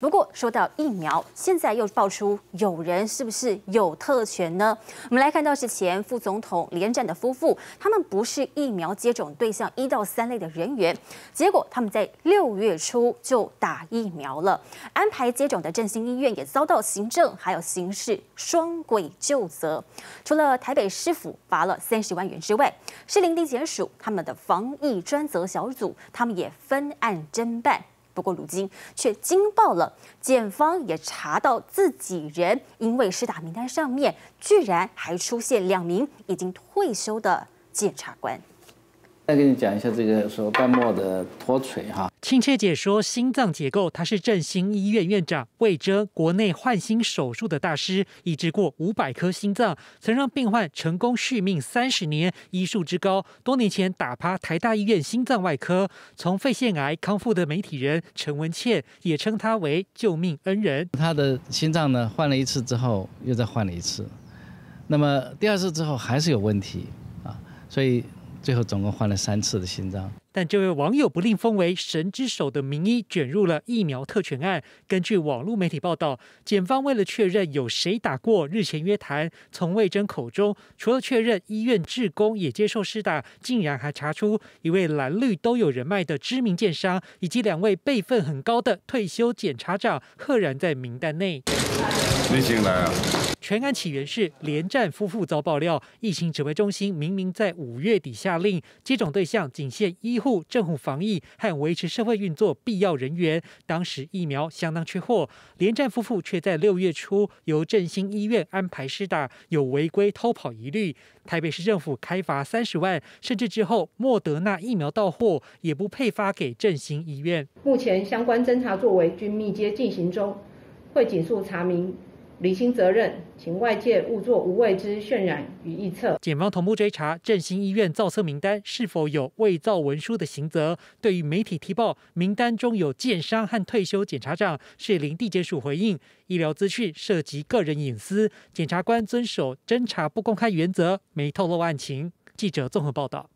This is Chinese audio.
不过说到疫苗，现在又爆出有人是不是有特权呢？我们来看到是前副总统连战的夫妇，他们不是疫苗接种对象一到三类的人员，结果他们在六月初就打疫苗了。安排接种的振兴医院也遭到行政还有刑事双轨就责，除了台北市府罚了三十万元之外，市林地检署他们的防疫专责小组，他们也分案侦办。不过如今却惊爆了，检方也查到自己人，因为施打名单上面居然还出现两名已经退休的检察官。再跟你讲一下这个说瓣膜的脱垂哈。亲切解说心脏结构，他是振兴医院院长魏征，国内换心手术的大师，移植过五百颗心脏，曾让病患成功续命三十年，医术之高，多年前打趴台大医院心脏外科。从肺腺癌康复的媒体人陈文倩也称他为救命恩人。他的心脏呢换了一次之后，又再换了一次，那么第二次之后还是有问题啊，所以。最后总共换了三次的心脏。但这位网友不吝封为“神之手”的名医卷入了疫苗特权案。根据网络媒体报道，检方为了确认有谁打过，日前约谈从魏征口中，除了确认医院职工也接受施打，竟然还查出一位蓝绿都有人脉的知名健商，以及两位辈分很高的退休检察长，赫然在名单内。你进来啊！全案起源是连战夫妇遭爆料，疫情指挥中心明明在五月底下令，接种对象仅限医。护政府防疫和维持社会运作必要人员，当时疫苗相当缺货，连战夫妇却在六月初由振兴医院安排施打，有违规偷跑疑虑。台北市政府开罚三十万，甚至之后莫德纳疫苗到货也不配发给振兴医院。目前相关侦查作为均密接进行中，会紧速查明。履行责任，请外界勿做无谓之渲染与臆测。检方同步追查振兴医院造册名单是否有伪造文书的刑责。对于媒体提报名单中有建商和退休检察长，是林地检署回应：医疗资讯涉及个人隐私，检察官遵守侦查不公开原则，没透露案情。记者综合报道。